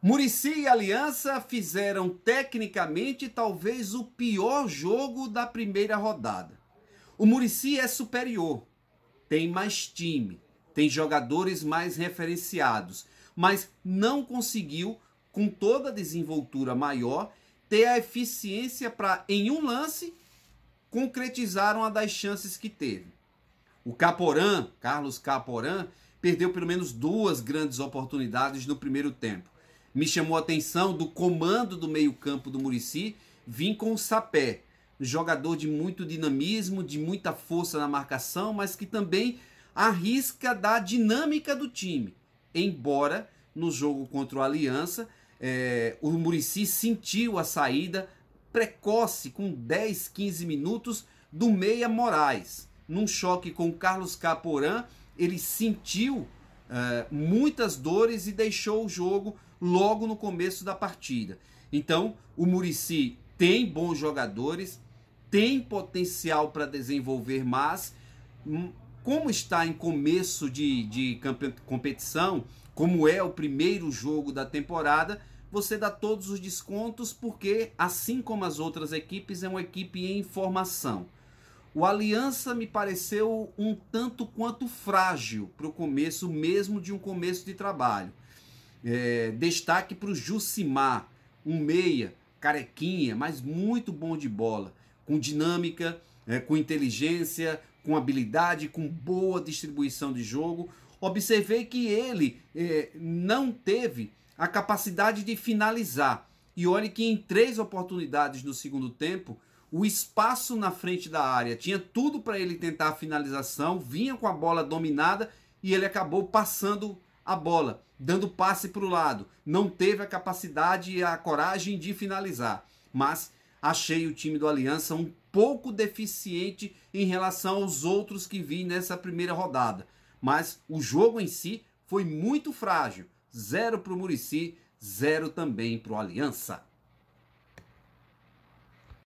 Murici e Aliança fizeram tecnicamente talvez o pior jogo da primeira rodada. O Murici é superior, tem mais time, tem jogadores mais referenciados, mas não conseguiu, com toda a desenvoltura maior, ter a eficiência para, em um lance, concretizar uma das chances que teve. O Caporã, Carlos Caporã, perdeu pelo menos duas grandes oportunidades no primeiro tempo me chamou a atenção do comando do meio-campo do Murici, vim com o Sapé, jogador de muito dinamismo, de muita força na marcação, mas que também arrisca da dinâmica do time. Embora no jogo contra o Aliança, é, o Murici sentiu a saída precoce, com 10, 15 minutos, do Meia Moraes. Num choque com o Carlos Caporã, ele sentiu ah, muitas dores e deixou o jogo logo no começo da partida. Então, o Murici tem bons jogadores, tem potencial para desenvolver, mas hum, como está em começo de, de competição, como é o primeiro jogo da temporada, você dá todos os descontos porque, assim como as outras equipes, é uma equipe em formação. O Aliança me pareceu um tanto quanto frágil para o começo, mesmo de um começo de trabalho. É, destaque para o Jucimar, um meia, carequinha, mas muito bom de bola, com dinâmica, é, com inteligência, com habilidade, com boa distribuição de jogo. Observei que ele é, não teve a capacidade de finalizar. E olhe que em três oportunidades no segundo tempo, o espaço na frente da área, tinha tudo para ele tentar a finalização, vinha com a bola dominada e ele acabou passando a bola, dando passe para o lado. Não teve a capacidade e a coragem de finalizar, mas achei o time do Aliança um pouco deficiente em relação aos outros que vi nessa primeira rodada. Mas o jogo em si foi muito frágil. Zero para o Murici, zero também para o Aliança.